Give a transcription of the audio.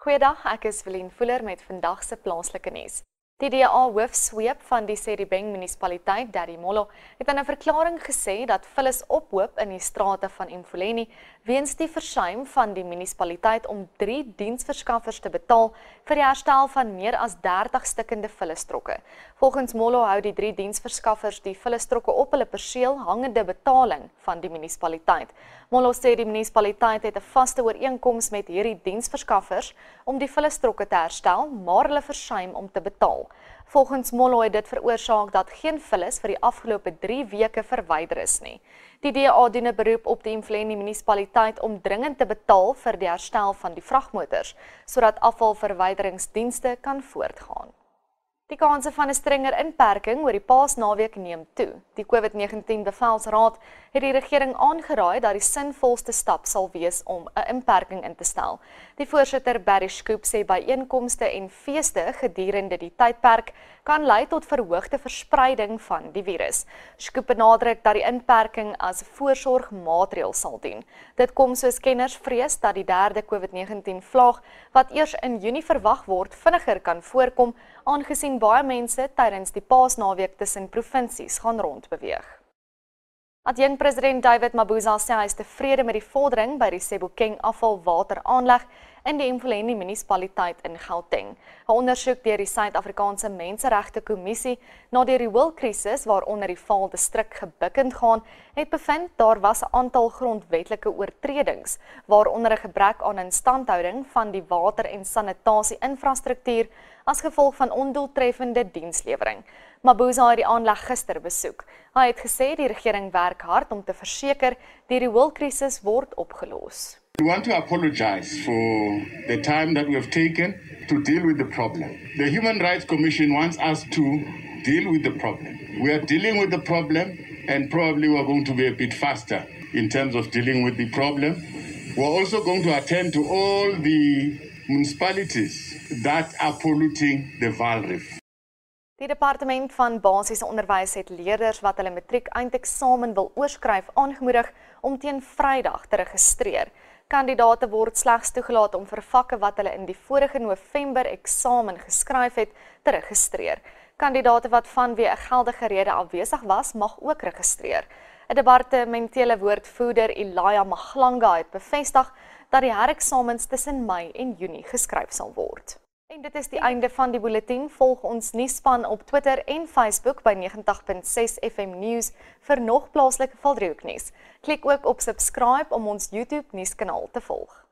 Goeiedag, ek is Willem Fuller met vandag se plaaslike nuus. Die DA hoofsweep van die Seribeng munisipaliteit, Darimolo, het in 'n verklaring gesê dat vullis ophoop in die strate van Imfuleni weens die versuim van die munisipaliteit om drie diensverskaffers te betaal vir die herstel van meer as 30 stikkende vullestrokke. Volgens Molo hou die drie diensverskaffers die vullestrokke op hulle perseel hangende betaling van die munisipaliteit. Molo sê die munisipaliteit het 'n vaste ooreenkoms met hierdie diensverskaffers om die vullestrokke te herstel, maar hulle versuim om te betaal. Volgens Molloy dit veroorsaak dat geen vullis vir die afgelope 3 weke verwyder is nie. Die DA doen 'n beroep op die Mfuleni munisipaliteit om dringend te betaal vir die herstel van die vragmotors sodat afvalverwyderingsdienste kan voortgaan. Die kanse van 'n strenger inperking oor die Paasnaweek neem toe. Die COVID-19 bevelsraad het die regering aangeraai dat die sinvolste stap sal wees om 'n inperking in te stel. Die voorsitter Barry Skoop sê by einkomste en feeste gedurende die tydperk kan lei tot verhoogde verspreiding van die virus. Skoop benadruk dat die inperking as voorsorgmaatreël sal dien. Dit kom soos kenners vrees dat die derde COVID-19 vlaag wat eers in Junie verwag word, vinniger kan voorkom aangesien baie mense tydens die Paasnaweek tussen provinsies gaan rondbeweeg. Adjang president David Mabuza sê hy is tevrede met die vordering by die Sebokeng afvalwateraanleg in die Mfuleni munisipaliteit in Gauteng. 'n Ondersoek deur die Suid-Afrikaanse Menseregte Kommissie na die huwelkrisis waaronder die Vaal distrik gebukkend gaan, het bevind daar was 'n aantal grondwetlike oortredings, waaronder 'n gebrek aan instandhouding van die water- en sanitasie-infrastruktuur, as gevolg van ondoeltreffende dienslewering. Mabuza het die aanleg gister besoek. Hy het gesê die regering werk hard om te verseker dat die woolkrisis word opgelos. We want to apologize for the time that we have taken to deal with the problem. The Human Rights Commission wants us to deal with the problem. We are dealing with the problem and probably we are going to be a bit faster in terms of dealing with the problem. We are also going to attend to all the municipalities that are polluting the Vaal Reef. Die departement van basiese onderwys het leerders wat hulle matriek eindeksamen wil oorskryf aangemoedig om teen Vrydag te registreer. Kandidate word slegs toegelaat om vir vakke wat hulle in die vorige November eksamen geskryf het, te registreer. Kandidate wat vanweë 'n geldige rede afwesig was, mag ook registreer. 'n Departementele woordvoerder, Elia Maglanga, het bevestig dat die hereksamens tussen Mei en Junie geskryf sal word. En dit is die einde van die bulletin. Volg ons nuusspan op Twitter en Facebook by 90.6 FM News vir nog plaaslike valdriehoeknuus. Klik ook op subscribe om ons YouTube nuuskanaal te volg.